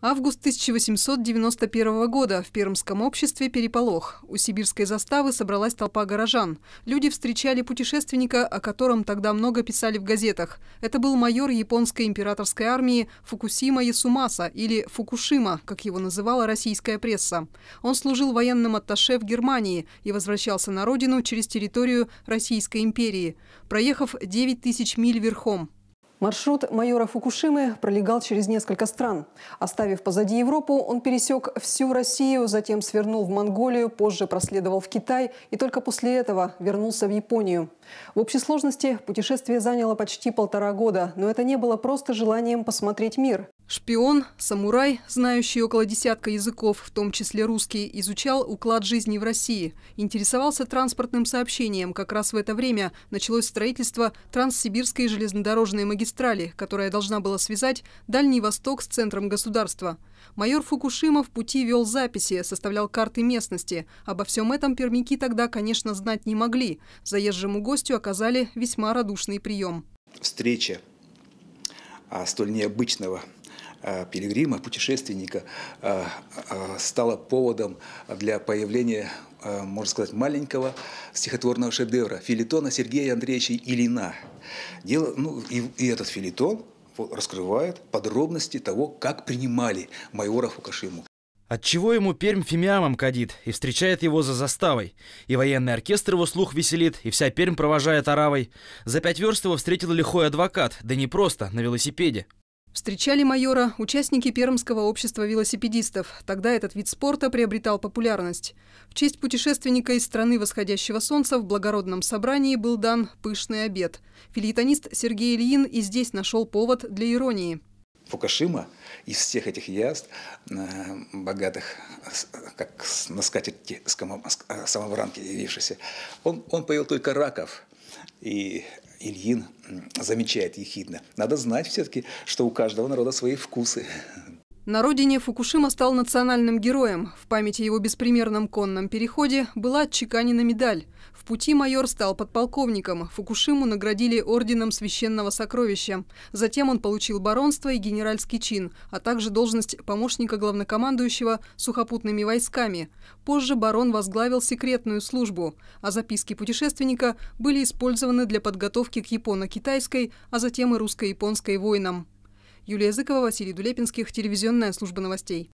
Август 1891 года. В Пермском обществе переполох. У сибирской заставы собралась толпа горожан. Люди встречали путешественника, о котором тогда много писали в газетах. Это был майор японской императорской армии Фукусима Ясумаса, или Фукушима, как его называла российская пресса. Он служил военным атташе в Германии и возвращался на родину через территорию Российской империи, проехав 9 тысяч миль верхом. Маршрут майора Фукушимы пролегал через несколько стран. Оставив позади Европу, он пересек всю Россию, затем свернул в Монголию, позже проследовал в Китай и только после этого вернулся в Японию. В общей сложности путешествие заняло почти полтора года, но это не было просто желанием посмотреть мир. Шпион, самурай, знающий около десятка языков, в том числе русский, изучал уклад жизни в России. Интересовался транспортным сообщением. Как раз в это время началось строительство Транссибирской железнодорожной магистрали, которая должна была связать Дальний Восток с центром государства. Майор Фукушима в пути вел записи, составлял карты местности. Обо всем этом пермяки тогда, конечно, знать не могли. Заезжему гостю оказали весьма радушный прием. Встреча а, столь необычного Э, пилигрима, путешественника, э, э, стало поводом для появления, можно сказать, маленького стихотворного шедевра филитона Сергея Андреевича Илина. Дело, ну, и, и этот филитон раскрывает подробности того, как принимали майора Фукашиму. Отчего ему Пермь фимиамом кадит и встречает его за заставой. И военный оркестр его слух веселит, и вся Пермь провожает аравой. За пять верст его встретил лихой адвокат, да не просто, на велосипеде. Встречали майора участники Пермского общества велосипедистов. Тогда этот вид спорта приобретал популярность. В честь путешественника из страны восходящего солнца в благородном собрании был дан пышный обед. Филитонист Сергей Ильин и здесь нашел повод для иронии. Фукашима из всех этих яств, э, богатых, как на скатерти с э, самобранки явившийся, он, он поел только раков. И Ильин замечает ехидно. Надо знать все-таки, что у каждого народа свои вкусы. На родине Фукушима стал национальным героем. В памяти его беспримерном конном переходе была отчеканена медаль пути майор стал подполковником. Фукушиму наградили орденом священного сокровища. Затем он получил баронство и генеральский чин, а также должность помощника главнокомандующего сухопутными войсками. Позже барон возглавил секретную службу, а записки путешественника были использованы для подготовки к японо-китайской, а затем и русско-японской войнам. Юлия Зыкова, Василий Дулепинских, телевизионная служба новостей.